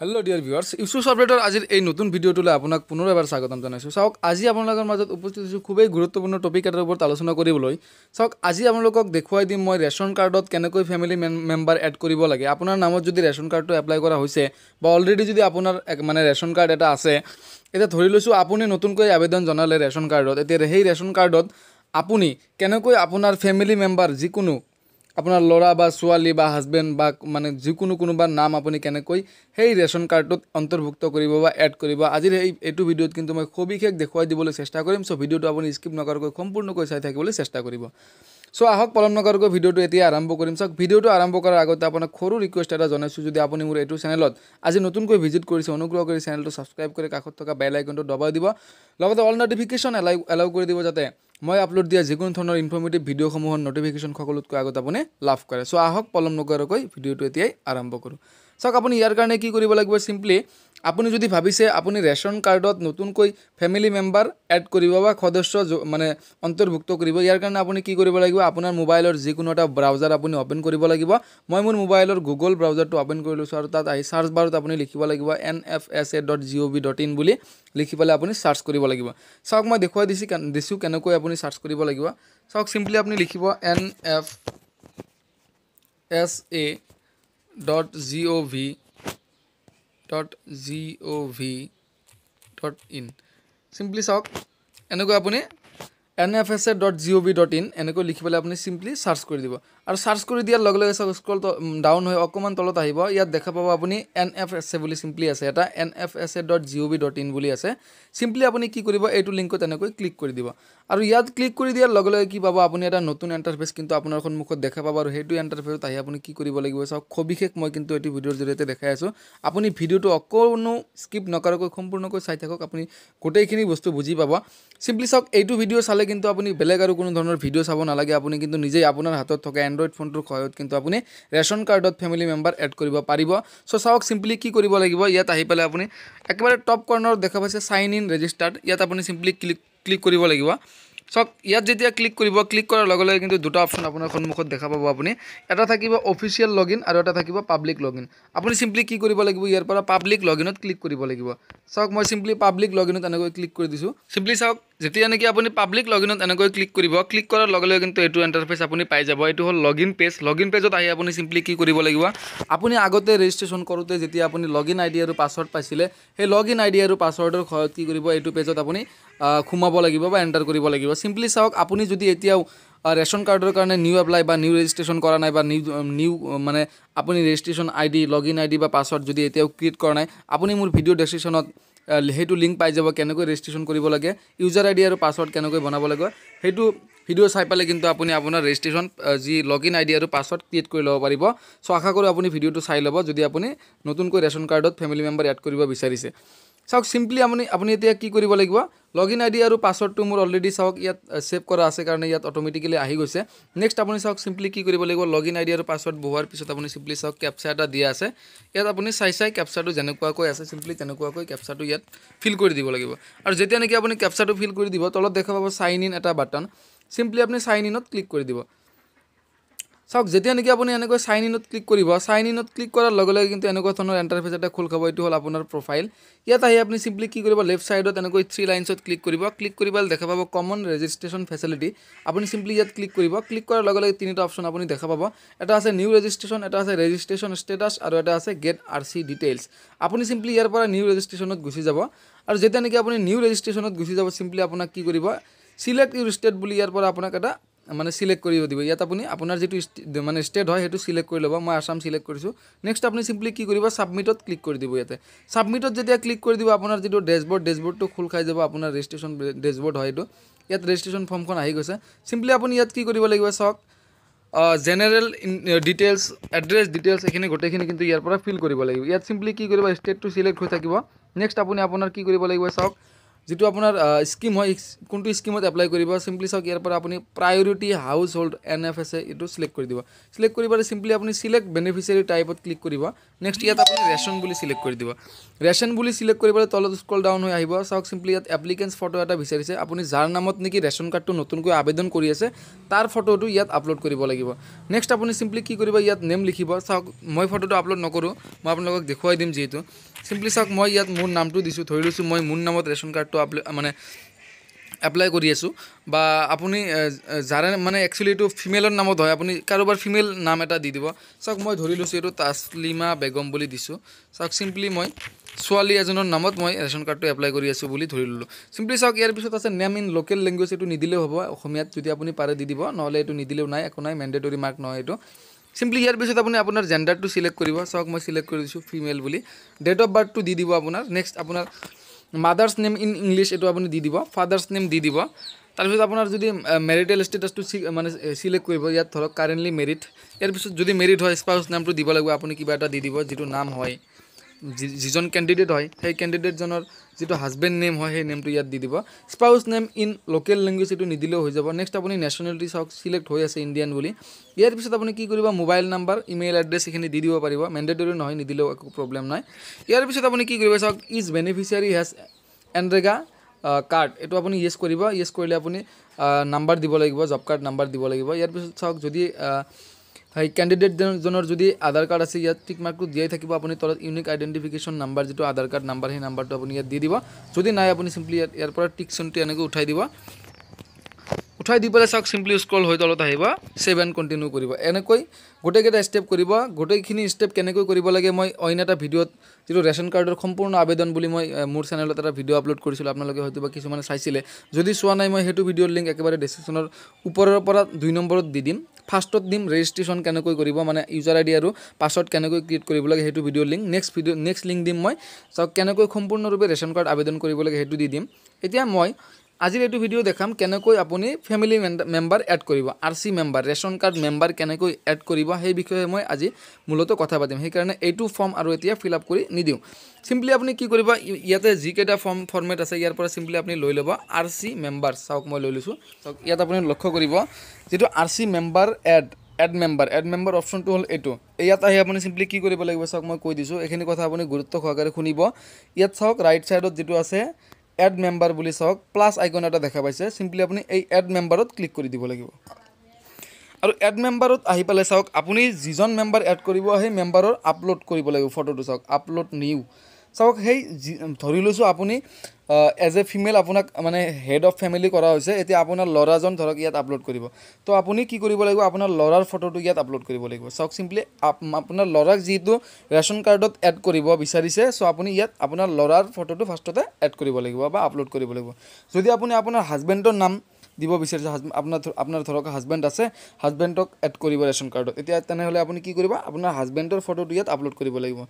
hello' dear viewers ইউচুছ আপডেটৰ আজিৰ এই নতুন ভিডিঅ'টোলৈ আপোনাক পুনৰ এবাৰ স্বাগতম জনাইছোঁ চাওক আজি আপোনালোকৰ মাজত উপস্থিত হৈছোঁ খুবেই গুৰুত্বপূৰ্ণ টপিক এটাৰ ওপৰত আলোচনা কৰিবলৈ চাওক আজি আপোনালোকক দেখুৱাই দিম মই ৰেচন কাৰ্ডত কেনেকৈ ফেমিলি মেম মেম্বাৰ এড কৰিব লাগে আপোনাৰ নামত যদি ৰেচন কাৰ্ডটো এপ্লাই কৰা হৈছে বা অলৰেডি যদি আপোনাৰ মানে ৰেচন কাৰ্ড এটা আছে এতিয়া ধৰি লৈছোঁ আপুনি নতুনকৈ আবেদন জনালে ৰেচন কাৰ্ডত এতিয়া সেই ৰেচন কাৰ্ডত আপুনি কেনেকৈ আপোনাৰ ফেমিলি মেম্বাৰ যিকোনো আপোনাৰ ল'ৰা বা ছোৱালী বা হাজবেণ্ড বা মানে যিকোনো কোনোবা নাম আপুনি কেনেকৈ সেই ৰেচন কাৰ্ডটোত অন্তৰ্ভুক্ত কৰিব বা এড কৰিব আজিৰ এই এইটো ভিডিঅ'ত কিন্তু মই সবিশেষ দেখুৱাই দিবলৈ চেষ্টা কৰিম চ' ভিডিঅ'টো আপুনি স্কিপ নকৰাকৈ সম্পূৰ্ণকৈ চাই থাকিবলৈ চেষ্টা কৰিব চ' আহক পলম নকৰাকৈ ভিডিঅ'টো এতিয়া আৰম্ভ কৰিম চাওক ভিডিঅ'টো আৰম্ভ কৰাৰ আগতে আপোনাক সৰু ৰিকুৱেষ্ট এটা জনাইছোঁ যদি আপুনি মোৰ এইটো চেনেলত আজি নতুনকৈ ভিজিট কৰিছে অনুগ্ৰহ কৰি চেনেলটো ছাবস্ক্ৰাইব কৰি কাষত থকা বেল আইকনটো দবাই দিব লগতে অল নটিফিকেশ্যন এলাউ এলাউ কৰি দিব যাতে মই আপলোড দিয়া যিকোনো ধৰণৰ ইনফৰ্মেটিভ ভিডিঅ'সমূহৰ নটিফিকেশ্যন সকলোতকৈ আগত আপুনি লাভ কৰে চ' আহক পলম নকৰাকৈ ভিডিঅ'টো এতিয়াই আৰম্ভ কৰোঁ চাওক আপুনি ইয়াৰ কাৰণে কি কৰিব লাগিব চিম্পলি আপুনি যদি ভাবিছে আপুনি ৰেচন কাৰ্ডত নতুনকৈ ফেমিলি মেম্বাৰ এড কৰিব বা সদস্য মানে অন্তৰ্ভুক্ত কৰিব ইয়াৰ কাৰণে আপুনি কি কৰিব লাগিব আপোনাৰ মোবাইলৰ যিকোনো এটা ব্ৰাউজাৰ আপুনি অ'পেন কৰিব লাগিব মই মোৰ মোবাইলৰ গুগল ব্ৰাউজাৰটো অ'পেন কৰি লৈছোঁ আৰু তাত আহি চাৰ্চ বাৰত আপুনি লিখিব লাগিব N F S A dot G O' V dot in বুলি লিখি পেলাই আপুনি চাৰ্চ কৰিব লাগিব চাওক মই দেখুৱাই দিছোঁ দিছোঁ কেনেকৈ আপুনি চাৰ্চ কৰিব লাগিব চাওক চিম্পলি আপুনি লিখিব N F S A dot G O V dot G O V dot in simply सौ एने N F S A dot G O वि डट इन एने लिखी पे अपनी सीम्पलि सार्च कर दी আৰু চাৰ্চ কৰি দিয়াৰ লগে লগে চাওক স্ক্ৰল ডাউন হৈ অকণমান তলত আহিব ইয়াত দেখা পাব আপুনি এন এফ এছ এ বুলি চিম্পলি আছে এটা N F S A dot G O' V dot in বুলি আছে চিম্পলি আপুনি কি কৰিব এইটো লিংকত তেনেকৈ ক্লিক কৰি দিব আৰু ইয়াত ক্লিক কৰি দিয়াৰ লগে লগে কি পাব আপুনি এটা নতুন এণ্টাৰফেচ কিন্তু আপোনাৰ সন্মুখত দেখা পাব আৰু সেইটো এণ্টাৰফেচত আহি আপুনি কি কৰিব লাগিব চাওক সবিশেষ মই কিন্তু এইটো ভিডিঅ'ৰ জৰিয়তে দেখাই আছোঁ আপুনি ভিডিঅ'টো অকণো স্কিপ নকৰাকৈ সম্পূৰ্ণকৈ চাই থাকক আপুনি গোটেইখিনি বস্তু বুজি পাব চিম্পলি চাওক এইটো ভিডিঅ' চালে কিন্তু আপুনি বেলেগ আৰু কোনো ধৰণৰ ভিডিঅ' চাব নালাগে আপুনি কিন্তু নিজেই আপোনাৰ হাতত থকা এণ্ড এণ্ড্ৰইড ফোনটোৰ সহায়ত কিন্তু আপুনি ৰেচন কাৰ্ডত ফেমিলি মেম্বাৰ এড কৰিব পাৰিব চ' চাওক চিম্পলি কি কৰিব লাগিব ইয়াত আহি পেলাই আপুনি একেবাৰে টপ কৰ্ণাৰত দেখা পাইছে চাইন ইন ৰেজিষ্টাৰ্ড ইয়াত আপুনি চিম্পলি ক্লিক ক্লিক কৰিব লাগিব চাওক ইয়াত যেতিয়া ক্লিক কৰিব ক্লিক কৰাৰ লগে লগে কিন্তু দুটা অপশ্যন আপোনাৰ সন্মুখত দেখা পাব আপুনি এটা থাকিব অফিচিয়েল লগ ইন আৰু এটা থাকিব পাব্লিক লগ ইন আপুনি চিম্পলি কি কৰিব লাগিব ইয়াৰ পৰা পাব্লিক লগ ইনত ক্লিক কৰিব লাগিব চাওক মই চিম্পলি পাব্লিক লগ ইনত এনেকৈ ক্লিক কৰি দিছোঁ চিম্পলি চাওক যেতিয়া নেকি আপুনি পাব্লিক লগ ইনত এনেকৈ ক্লিক কৰিব ক্লিক কৰাৰ লগে লগে কিন্তু এইটো এণ্টাৰফেচ আপুনি পাই যাব এইটো হ'ল log in page log in পেজত আহি আপুনি চিম্পলি কি কৰিব লাগিব আপুনি আগতে ৰেজিষ্ট্ৰেশ্যন কৰোঁতে যেতিয়া আপুনি লগ ইন আই ডি আৰু পাছৱৰ্ড পাইছিলে সেই লগ ইন আই ডি আৰু পাছৱৰ্ডৰ সহায়ত কি কৰিব এইটো পেজত আপুনি সোমাব লাগিব বা এণ্টাৰ কৰিব লাগিব চিম্পলি চাওক আপুনি যদি এতিয়াও ৰেচন কাৰ্ডৰ কাৰণে নিউ এপ্লাই বা নিউ ৰেজিষ্ট্ৰেশ্যন কৰা নাই বা নিউ নিউ মানে আপুনি registration I D login I D বা পাছৱৰ্ড যদি এতিয়াও ক্ৰিয়েট কৰা নাই আপুনি মোৰ ভিডিঅ' ডেচক্ৰিপশ্যনত সেইটো লিংক পাই যাব কেনেকৈ ৰেজিষ্ট্ৰেশ্যন কৰিব লাগে ইউজাৰ আই ডি আৰু পাছৱৰ্ড কেনেকৈ বনাব লাগে সেইটো ভিডিঅ' চাই পেলাই কিন্তু আপুনি আপোনাৰ ৰেজিষ্ট্ৰেশ্যন যি লগইন আই ডি আৰু পাছৱৰ্ড ক্ৰিয়েট কৰি ল'ব পাৰিব চ' আশা কৰোঁ আপুনি ভিডিঅ'টো চাই ল'ব যদি আপুনি নতুনকৈ ৰেচন কাৰ্ডত ফেমিলি মেম্বাৰ এড কৰিব বিচাৰিছে চাওক চিম্পলি আপুনি আপুনি এতিয়া কি কৰিব লাগিব লগইন আই ডি আৰু পাছৱৰ্ডটো মোৰ অলৰেডি চাওক ইয়াত ছেভ কৰা আছে কাৰণে ইয়াত অট'মেটিকেলি আহি গৈছে নেক্সট আপুনি চাওক চিম্পলি কি কৰিব লাগিব লগইন আই ডি আৰু পাছৱৰ্ড বহোৱাৰ পিছত আপুনি চিম্পলি চাওক কেপচা এটা দিয়া আছে ইয়াত আপুনি চাই চাই কেপচাৰটো যেনেকুৱাকৈ আছে চিম্পলি তেনেকুৱাকৈ কেপচাৰটো ইয়াত ফিল কৰি দিব লাগিব আৰু যেতিয়া নেকি আপুনি কেপচাৰটো ফিল কৰি দিব তলত দেখা পাব চাইন ইন এটা বাটন চিম্পলি আপুনি চাইন ইনত ক্লিক কৰি দিব চাওক যেতিয়া নেকি আপুনি এনেকৈ চাইন ইনত ক্লিক কৰিব চাইন ইনত ক্লিক কৰাৰ লগে লগে কিন্তু এনেকুৱা ধৰণৰ এণ্টাৰফেচ এটা খোল খাব এইটো হ'ল আপোনাৰ প্ৰফাইল ইয়াত আহি আপুনি চিম্পলি কি কৰিব লেফ্ট ছাইডত এনেকৈ থ্ৰী লাইনছত ক্লিক কৰিব ক্লিক কৰি পেলাই দেখা পাব কমন ৰেজিষ্ট্ৰেশ্যন ফেচিলিটি আপুনি চিম্পলি ইয়াত ক্লিক কৰিব ক্লিক কৰাৰ লগে লগে তিনিটা অপশ্যন আপুনি দেখা পাব এটা আছে নিউ ৰেজিষ্ট্ৰেশ্যন এটা আছে ৰেজিষ্ট্ৰেশ্যন ষ্টেটাছ আৰু এটা আছে গেট আৰ চি ডিটেইলছ আপুনি চিম্পলি ইয়াৰ পৰা নিউ ৰেজিষ্ট্ৰেশ্যনত গুচি যাব আৰু যেতিয়া নেকি আপুনি নিউ ৰেজিষ্ট্ৰেশ্যনত গুচি যাব চিম্পলি আপোনাক কি কৰিব চিলেক্ট ইউৰ ষ্টেট বুলি ইয়াৰ পৰা আপোনাক এটা মানে চিলেক্ট কৰিব দিব ইয়াত আপুনি আপোনাৰ যিটো মানে ষ্টেট হয় সেইটো চিলেক্ট কৰি ল'ব মই আছাম চিলেক্ট কৰিছোঁ নেক্সট আপুনি চিম্পলি কি কৰিব ছাবমিটত ক্লিক কৰি দিব ইয়াতে ছাবমিটত যেতিয়া ক্লিক কৰি দিব আপোনাৰ যিটো ডেচবৰ্ড ডেচবৰ্ডটো খোল খাই যাব আপোনাৰ ৰেজিষ্ট্ৰেশ্যন ডেচবৰ্ড হয় সেইটো ইয়াত ৰেজিষ্ট্ৰেশ্যন ফৰ্মখন আহি গৈছে চিম্পলি আপুনি ইয়াত কি কৰিব লাগিব চাওক জেনেৰেল ডিটেইলছ এড্ৰেছ ডিটেইলছ এইখিনি গোটেইখিনি কিন্তু ইয়াৰ পৰা ফিল কৰিব লাগিব ইয়াত চিম্পলি কি কৰিব ষ্টেটটো চিলেক্ট হৈ থাকিব নেক্সট আপুনি আপোনাৰ কি কৰিব লাগিব চাওক যিটো আপোনাৰ স্কিম হয় কোনটো স্কিমত এপ্লাই কৰিব চিম্পলি চাওক ইয়াৰ পৰা আপুনি priority household N F S এইটো চিলেক্ট কৰি দিব চিলেক্ট কৰি পেলাই চিম্পলি আপুনি চিলেক্ট বেনিফিচিয়াৰী টাইপত ক্লিক কৰিব নেক্সট ইয়াত আপুনি ৰেচন বুলি চিলেক্ট কৰি দিব ৰেচন বুলি চিলেক্ট কৰি পেলাই তলত স্কল ডাউন হৈ আহিব চাওক চিম্পলি ইয়াত এপ্লিকেণ্টছ ফটো এটা বিচাৰিছে আপুনি যাৰ নামত নেকি ৰেচন কাৰ্ডটো নতুনকৈ আবেদন কৰি আছে তাৰ ফটোটো ইয়াত আপলোড কৰিব লাগিব নেক্সট আপুনি চিম্পলি কি কৰিব ইয়াত নেম লিখিব চাওক মই ফটোটো আপলোড নকৰোঁ মই আপোনালোকক দেখুৱাই দিম যিহেতু চিম্পলি চাওক মই ইয়াত মোৰ নামটো দিছোঁ ধৰি লৈছোঁ মই মোৰ নামত ৰেচন কাৰ্ডটো মানে এপ্লাই কৰি আছোঁ বা আপুনি যাৰে মানে একচুৱেলি এইটো ফিমেলৰ নামত হয় আপুনি কাৰোবাৰ ফিমেল নাম এটা দি দিব চাওক মই ধৰি লৈছোঁ এইটো তাছলিমা বেগম বুলি দিছোঁ চাওক চিম্পলি মই ছোৱালী এজনৰ নামত মই ৰেচন কাৰ্ডটো এপ্লাই কৰি আছোঁ বুলি ধৰি ল'লোঁ চিম্পলি চাওক ইয়াৰ পিছত আছে নেম ইন লোকেল লেংগুৱেজ এইটো নিদিলেও হ'ব অসমীয়াত যদি আপুনি পাৰে দি দিব নহ'লে এইটো নিদিলেও নাই একো নাই মেণ্ডেটৰী মাৰ্ক নহয় এইটো চিম্পলি ইয়াৰ পিছত আপুনি আপোনাৰ জেণ্ডাৰটো চিলেক্ট কৰিব চাওক মই চিলেক্ট কৰি দিছোঁ ফিমেল বুলি ডেট অফ বাৰ্থটো দি দিব আপোনাৰ নেক্সট আপোনাৰ মাদাৰ্ছ নেম ইন ইংলিছ এইটো আপুনি দি দিব ফাদাৰ্ছ নেম দি দিব তাৰপিছত আপোনাৰ যদি মেৰিটেল ষ্টেটাছটো মানে চিলেক্ট কৰিব ইয়াত ধৰক কাৰেণ্টলি মেৰিট ইয়াৰ পিছত যদি মেৰিট হয় স্পাউছ নামটো দিব লাগিব আপুনি কিবা এটা দি দিব যিটো নাম হয় যিজন কেণ্ডিডেট হয় সেই কেণ্ডিডেটজনৰ যিটো হাজবেণ্ড নেম হয় সেই নেমটো ইয়াত দি দিব spouse name in local language এইটো নিদিলেও হৈ যাব নেক্সট আপুনি নেশ্যনেলিটি চাওক চিলেক্ট হৈ আছে ইণ্ডিয়ান বুলি ইয়াৰ পিছত আপুনি কি কৰিব মোবাইল নাম্বাৰ ইমেইল এড্ৰেছ এইখিনি দি দিব পাৰিব মেণ্ডেটৰী নহয় নিদিলেও একো প্ৰব্লেম নাই ইয়াৰ পিছত আপুনি কি কৰিব চাওক is beneficiary has NREGA card এইটো আপুনি ইয়েছ কৰিব ইয়েছ কৰিলে আপুনি নাম্বাৰ দিব লাগিব জব কাৰ্ড নাম্বাৰ দিব লাগিব ইয়াৰ পিছত চাওক যদি হয় কেণ্ডিডেটজনৰ যদি আধাৰ কাৰ্ড আছে ইয়াত টিক মাৰ্কটো দিয়াই থাকিব আপুনি তলত ইউনিক আইডেণ্টিফিকেশ্যন নাম্বাৰ যিটো আধাৰ কাৰ্ড নাম্বাৰ সেই নাম্বাৰটো আপুনি ইয়াত দি দিব যদি নাই আপুনি চিম্পলি ইয়াৰ পৰা টিকচনটো এনেকৈ উঠাই দিব উঠাই দি পেলাই চাওক চিম্পলি স্ক্ৰল হৈ তলত আহিব সেভ এণ্ড কণ্টিনিউ কৰিব এনেকৈ গোটেইকেইটা ষ্টেপ কৰিব গোটেইখিনি ষ্টেপ কেনেকৈ কৰিব লাগে মই অইন এটা ভিডিঅ'ত যিটো ৰেচন কাৰ্ডৰ সম্পূৰ্ণ আবেদন বুলি মই মোৰ চেনেলত এটা ভিডিঅ' আপলোড কৰিছিলোঁ আপোনালোকে হয়তোবা কিছুমানে চাইছিলে যদি চোৱা নাই মই সেইটো ভিডিঅ'ৰ লিংক একেবাৰে ডিচক্ৰিপশ্যনৰ ওপৰৰ পৰা দুই নম্বৰত দি দিম ফাৰ্ষ্টত দিম ৰেজিষ্ট্ৰেশ্যন কেনেকৈ কৰিব মানে ইউজাৰ আই ডি আৰু পাছৱৰ্ড কেনেকৈ ক্ৰিয়েট কৰিব লাগে সেইটো video' link next video' next link দিম মই চাওক কেনেকৈ সম্পূৰ্ণৰূপে ৰেচন কাৰ্ড আবেদন কৰিব লাগে সেইটো দি দিম এতিয়া মই আজিৰ এইটো ভিডিঅ' দেখাম কেনেকৈ আপুনি ফেমিলি মেম্বাৰ এড কৰিব R C member ration card member কেনেকৈ এড কৰিব সেই বিষয়ে মই আজি মূলত কথা পাতিম সেইকাৰণে এইটো ফৰ্ম আৰু এতিয়া ফিল আপ কৰি নিদিওঁ চিম্পলি আপুনি কি কৰিব ইয়াতে যিকেইটা ফৰ্ম ফৰ্মেট আছে ইয়াৰ পৰা চিম্পলি আপুনি লৈ লব আৰ চি মেম্বাৰ চাওক মই লৈ লৈছোঁ চাওক ইয়াত আপুনি লক্ষ্য কৰিব যিটো R C member add add member add member অপশ্যনটো হল এইটো ইয়াত আহি আপুনি সিম্পলি কি কৰিব লাগিব চাওক মই কৈ দিছোঁ এইখিনি কথা আপুনি গুৰুত্ব সহকাৰে শুনিব ইয়াত চাওক ৰাইট সাইডত যিটো আছে এড মেম্বাৰ বুলি চাওক প্লাছ আইকন এটা দেখা পাইছে চিম্পলি আপুনি এই এড মেম্বাৰত ক্লিক কৰি দিব লাগিব আৰু এড মেম্বাৰত আহি পেলাই চাওক আপুনি যিজন মেম্বাৰ এড কৰিব সেই মেম্বাৰৰ আপলোড কৰিব লাগিব ফটোটো চাওক আপলোড নিউ চাওক সেই ধৰি লৈছোঁ আপুনি এজ এ ফিমেল আপোনাক মানে হেড অফ ফেমিলি কৰা হৈছে এতিয়া আপোনাৰ ল'ৰাজন ধৰক ইয়াত আপলোড কৰিব তো আপুনি কি কৰিব লাগিব আপোনাৰ ল'ৰাৰ ফটোটো ইয়াত আপলোড কৰিব লাগিব চাওক চিম্পলি আপোনাৰ ল'ৰাক যিটো ৰেচন কাৰ্ডত এড কৰিব বিচাৰিছে চ' আপুনি ইয়াত আপোনাৰ ল'ৰাৰ ফটোটো ফাৰ্ষ্টতে এড কৰিব লাগিব বা আপলোড কৰিব লাগিব যদি আপুনি আপোনাৰ হাজবেণ্ডৰ নাম দিব বিচাৰিছে হাজবেণ্ড আপোনাৰ আপোনাৰ ধৰক হাজবেণ্ড আছে হাজবেণ্ডক এড কৰিব ৰেচন কাৰ্ডত এতিয়া তেনেহ'লে আপুনি কি কৰিব আপোনাৰ হাজবেণ্ডৰ ফটোটো ইয়াত আপলোড কৰিব লাগিব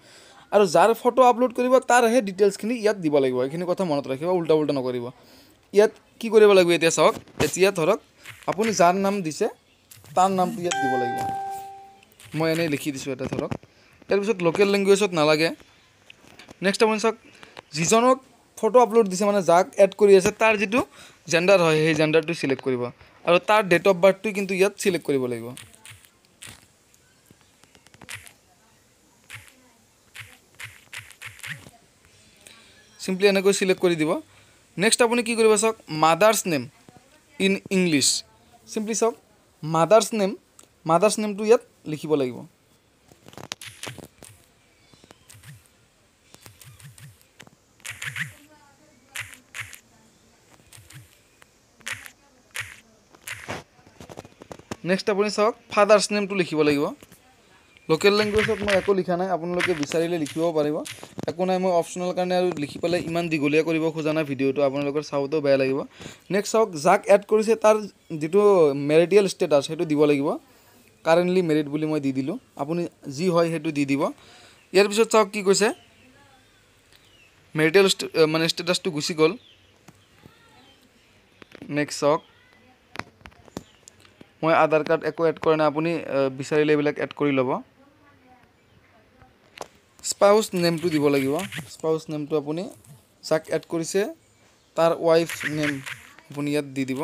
আৰু যাৰ ফটো আপলোড কৰিব তাৰহে ডিটেইলছখিনি ইয়াত দিব লাগিব এইখিনি কথা মনত ৰাখিব উল্টা উল্টা নকৰিব ইয়াত কি কৰিব লাগিব এতিয়া চাওক এতিয়া ধৰক আপুনি যাৰ নাম দিছে তাৰ নামটো ইয়াত দিব লাগিব মই এনেই লিখি দিছোঁ এটা ধৰক ইয়াৰ পিছত লোকেল লেংগুৱেজত নালাগে নেক্সট আপুনি চাওক যিজনক ফটো আপলোড দিছে মানে যাক এড কৰি আছে তাৰ যিটো জেণ্ডাৰ হয় সেই জেণ্ডাৰটো চিলেক্ট কৰিব আৰু তাৰ ডেট অফ বাৰ্থটো কিন্তু ইয়াত চিলেক্ট কৰিব লাগিব চিম্পলি এনেকৈ ছিলেক্ট কৰি দিব নেক্সট আপুনি কি কৰিব চাওক mother's name in English simply চাওক মাডাৰ্ছ নেম মাডাৰ্ছ নেমটো ইয়াত লিখিব লাগিব নেক্সট আপুনি চাওক ফাডাৰ্ছ নেমটো লিখিব লাগিব লোকেল লেংগুৱেজত মই একো লিখা নাই আপোনালোকে বিচাৰিলে লিখিব পাৰিব একো নাই মই অপশ্যনেল কাৰণে আৰু লিখি পেলাই ইমান দীঘলীয়া কৰিব খোজা নাই ভিডিঅ'টো আপোনালোকৰ চাওঁতেও বেয়া লাগিব নেক্সট চাওক যাক এড কৰিছে তাৰ যিটো মেৰিটিয়েল ষ্টেটাছ সেইটো দিব লাগিব কাৰেণ্টলি মেৰিড বুলি মই দি দিলোঁ আপুনি যি হয় সেইটো দি দিব ইয়াৰ পিছত চাওক কি কৈছে মেৰিটেল মানে ষ্টেটাছটো গুচি গ'ল নেক্সট চাওক মই আধাৰ কাৰ্ড একো এড কৰা নাই আপুনি বিচাৰিলে এইবিলাক এড কৰি ল'ব স্পাউচ নেমটো দিব লাগিব স্পাউচ নেমটো আপুনি যাক এড কৰিছে তাৰ ৱাইফ নেম আপুনি ইয়াত দি দিব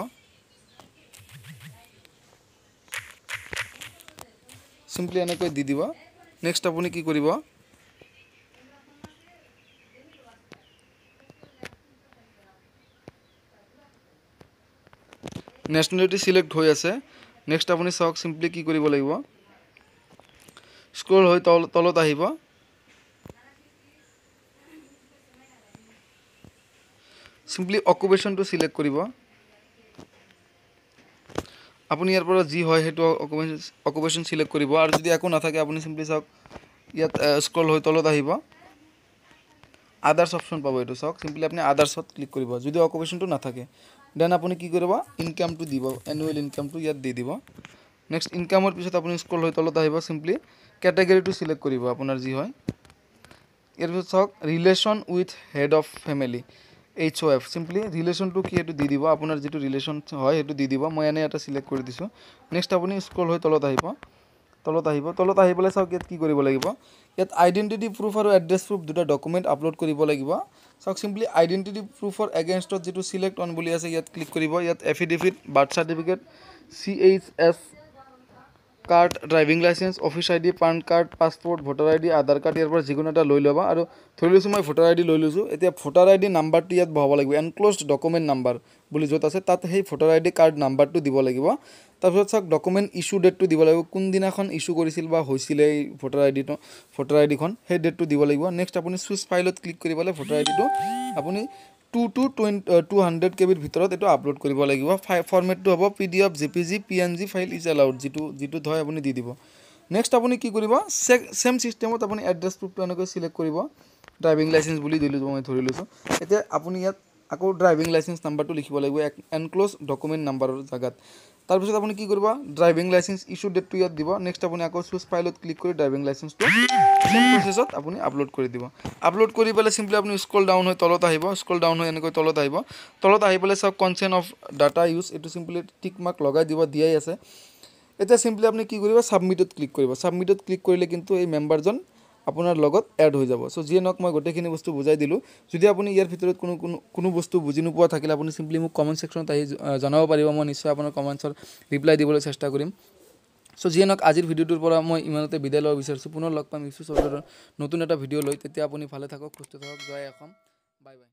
চিম্পলি এনেকৈ দি দিব নেক্সট আপুনি কি কৰিব নেশ্যনেলিটি ছিলেক্ট হৈ আছে নেক্সট আপুনি চাওক চিম্পলি কি কৰিব লাগিব স্ক্ৰল হৈ তল তলত আহিব সিম্পলি অকুপেশনটো সিলেক্ট করব আপনি ইয়ারপর যায় সেই অকুপেশন সিলেক্ট করব আর যদি একু না থাকে আপনি সিম্পলি চাক ইয়াত স্ক্রল হয়ে তলত আহিব আদার্স অপশন পাব এই চক সিম্পলি আপনি আদার্সত ক্লিক করব যদি অকুপেশনটা না থাকে দেন আপনি কি করব ইনকামটা দিব এনুয়াল ইনকামটা ইয়াত দিয়ে দিব নেক্সট ইনকামের পিছত আপনি স্ক্রল হয়ে তলত আহিব সিম্পলি ক্যাটেগরিটা সিলেক্ট করব আপনার যায় ইয়ার পিছত চক relation with head of family H O' F simply ৰিলেশ্যনটো কি সেইটো দি দিব আপোনাৰ যিটো ৰিলেশ্যন হয় সেইটো দি দিব মই এনে এটা ছিলেক্ট কৰি দিছোঁ নেক্সট আপুনি স্কল হৈ তলত আহিব তলত আহিব তলত আহি পেলাই চাওক ইয়াত কি কৰিব লাগিব ইয়াত আইডেণ্টিটি প্ৰুফ আৰু এড্ৰেছ প্ৰুফ দুটা ডকুমেণ্ট আপলোড কৰিব লাগিব চাওক চিম্পলি আইডেণ্টিটি প্ৰুফৰ এগেইনষ্টত যিটো ছিলেক্ট অন বুলি আছে ইয়াত ক্লিক কৰিব ইয়াত affidavit birth certificate C H S card driving licence office I D PAN card passport voter I D Aadhaar card ইয়াৰ পৰা যিকোনো এটা লৈ ল'বা আৰু ধৰি লৈছোঁ মই ভোটাৰ আই ডি লৈ লৈছোঁ এতিয়া ভোটাৰ আই ডি নাম্বাৰটো ইয়াত বহাব লাগিব এনক্লজ ডকুমেণ্ট নাম্বাৰ বুলি য'ত আছে তাত সেই ভোটাৰ আই ডি কাৰ্ড নাম্বাৰটো দিব লাগিব তাৰপিছত চাওক ডকুমেণ্ট ইছ্যু ডেটটো দিব লাগিব কোনদিনাখন ইছ্যু কৰিছিল বা হৈছিলে এই ভোটাৰ আই ডিটো ভোটাৰ আই ডিখন সেই ডেটটো দিব লাগিব নেক্সট আপুনি চুইচ ফাইলত ক্লিক কৰি পেলাই ভোটাৰ আই ডিটো আপুনি two two twenty two hundred কেবিৰ ভিতৰত এইটো আপলোড কৰিব লাগিব ফাই ফৰ্মেটটো হ'ব P D F J P G P N G file is allowed যিটো যিটো ধৰ আপুনি দি দিব নেক্সট আপুনি কি কৰিব চেম চিষ্টেমত আপুনি এড্ৰেছ প্ৰুফটো এনেকৈ চিলেক্ট কৰিব ড্ৰাইভিং লাইচেঞ্চ বুলি দিলোঁ মই ধৰি লৈছোঁ এতিয়া আপুনি ইয়াত আকৌ ড্ৰাইভিং লাইচেঞ্চ নাম্বাৰটো লিখিব লাগিব এক এনক্লোজ ডকুমেণ্ট নাম্বাৰৰ জেগাত তাৰপিছত আপুনি কি কৰিব ড্ৰাইভিং লাইচেঞ্চ ইছ্যু ডেটটো ইয়াত দিব নেক্সট আপুনি আকৌ চুজ ফাইলত ক্লিক কৰি ড্ৰাইভিং লাইচেঞ্চটো সেই প্ৰচেছত আপুনি আপলোড কৰি দিব আপলোড কৰি পেলাই চিম্পলি আপুনি স্কল ডাউন হৈ তলত আহিব স্কল ডাউন হৈ এনেকৈ তলত আহিব তলত আহি পেলাই চাওক কনচেণ্ট অফ ডাটা ইউজ এইটো চিম্পলি টিক মাৰ্ক লগাই দিব দিয়াই আছে এতিয়া চিম্পলি আপুনি কি কৰিব ছাবমিটত ক্লিক কৰিব ছাবমিটত ক্লিক কৰিলে কিন্তু এই মেম্বাৰজন আপোনাৰ লগত এড হৈ যাব চ' যিয়ে নহওক মই গোটেইখিনি বস্তু বুজাই দিলোঁ যদি আপুনি ইয়াৰ ভিতৰত কোনো কোনো কোনো বস্তু বুজি নোপোৱা থাকিলে আপুনি চিম্পলি মোক কমেণ্ট ছেকশ্যনত আহি জনাব পাৰিব মই নিশ্চয় আপোনাৰ কমেণ্টছৰ ৰিপ্লাই দিবলৈ চেষ্টা কৰিম চ' যিয়ে নহওক আজিৰ ভিডিঅ'টোৰ পৰা মই ইমানতে বিদায় ল'ব বিচাৰিছোঁ পুনৰ লগ পাম ইউচু চৰ্টৰ নতুন এটা ভিডিঅ' লৈ তেতিয়া আপুনি ভালে থাকক সুস্থ থাকক জয় এখন বাই বাই